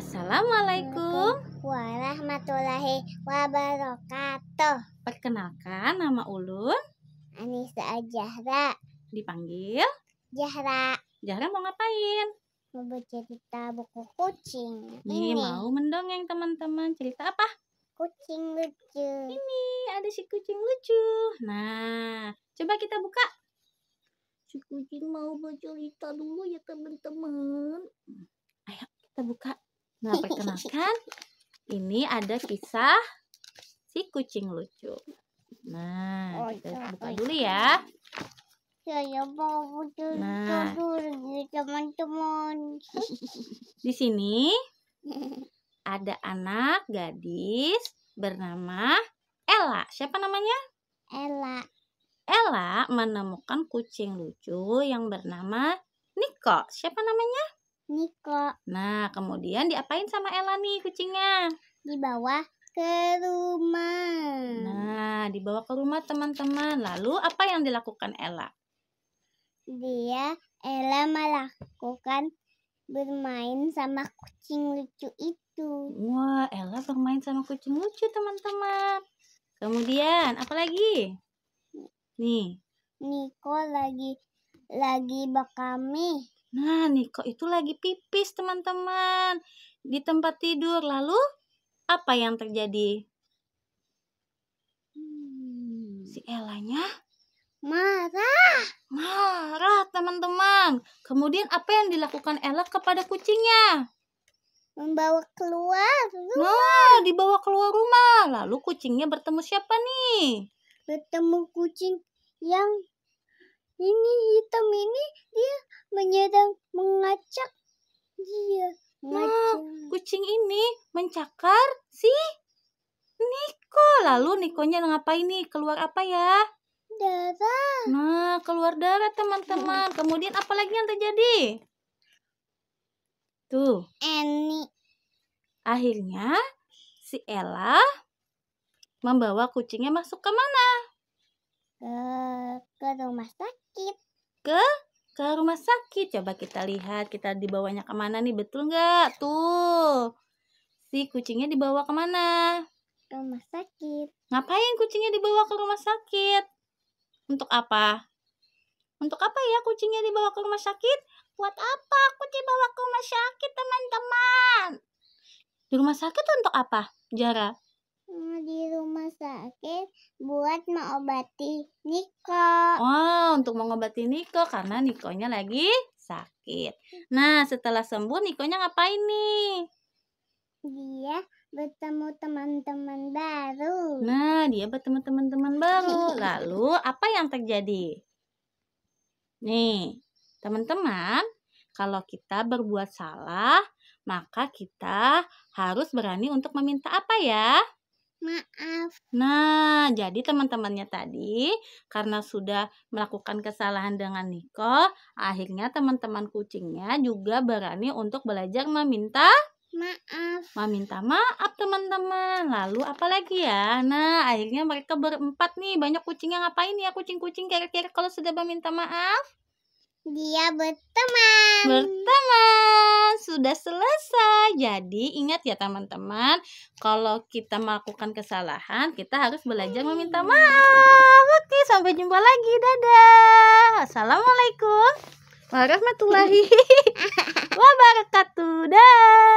Assalamualaikum warahmatullahi wabarakatuh. Perkenalkan nama Ulun. Anissa Jahra. Dipanggil Jahra. Jahra mau ngapain? Mau bercerita buku kucing. Nih, Ini mau mendongeng teman-teman. Cerita apa? Kucing lucu. Ini ada si kucing lucu. Nah, coba kita buka. Si kucing mau bercerita dulu ya teman-teman. Ayo kita buka Nah, perkenalkan, ini ada kisah si kucing lucu. Nah, oh, kita iya, buka iya. dulu ya. Saya ya, mau dulu nah. teman-teman. Di sini ada anak gadis bernama Ella. Siapa namanya? Ella. Ella menemukan kucing lucu yang bernama Niko. Siapa namanya? Niko. Nah, kemudian diapain sama Ella nih kucingnya? Dibawa ke rumah. Nah, dibawa ke rumah teman-teman. Lalu apa yang dilakukan Ella? Dia Ella melakukan bermain sama kucing lucu itu. Wah, Ella bermain sama kucing lucu, teman-teman. Kemudian, apa lagi? Nih. Niko lagi lagi bakami. Nah, Niko itu lagi pipis, teman-teman, di tempat tidur. Lalu, apa yang terjadi? Hmm. Si Elanya marah. Marah, teman-teman. Kemudian apa yang dilakukan Ella kepada kucingnya? Membawa keluar rumah. Nah, dibawa keluar rumah. Lalu kucingnya bertemu siapa nih? Bertemu kucing yang ini hitam ini dia menyedang mengacak dia mengacak. Nah, kucing ini mencakar si Niko. Lalu Nikonya ngapain nih? Keluar apa ya? Darah. Nah, keluar darah teman-teman. Kemudian apa lagi yang terjadi? Tuh. Eni. Akhirnya si Ella membawa kucingnya masuk ke mana? ke ke rumah sakit ke ke rumah sakit coba kita lihat kita dibawanya kemana nih betul nggak tuh si kucingnya dibawa kemana ke rumah sakit ngapain kucingnya dibawa ke rumah sakit untuk apa untuk apa ya kucingnya dibawa ke rumah sakit buat apa kucing bawa ke rumah sakit teman-teman di rumah sakit untuk apa Jara rumah sakit buat mengobati Niko. Oh, untuk mengobati Niko karena Nikonya lagi sakit. Nah, setelah sembuh Nikonya ngapain nih? Dia bertemu teman-teman baru. Nah, dia bertemu teman-teman baru. Lalu apa yang terjadi? Nih, teman-teman, kalau kita berbuat salah, maka kita harus berani untuk meminta apa ya? maaf. Nah, jadi teman-temannya tadi karena sudah melakukan kesalahan dengan Niko, akhirnya teman-teman kucingnya juga berani untuk belajar meminta maaf. Meminta maaf teman-teman. Lalu apa lagi ya? Nah, akhirnya mereka berempat nih. Banyak kucingnya ngapain ya kucing-kucing kira-kira kalau sudah meminta maaf? Dia berteman. Berteman sudah selesai. Jadi ingat ya teman-teman, kalau kita melakukan kesalahan, kita harus belajar meminta hmm. maaf. Oke, sampai jumpa lagi. Dadah. Assalamualaikum warahmatullahi wabarakatuh. dadah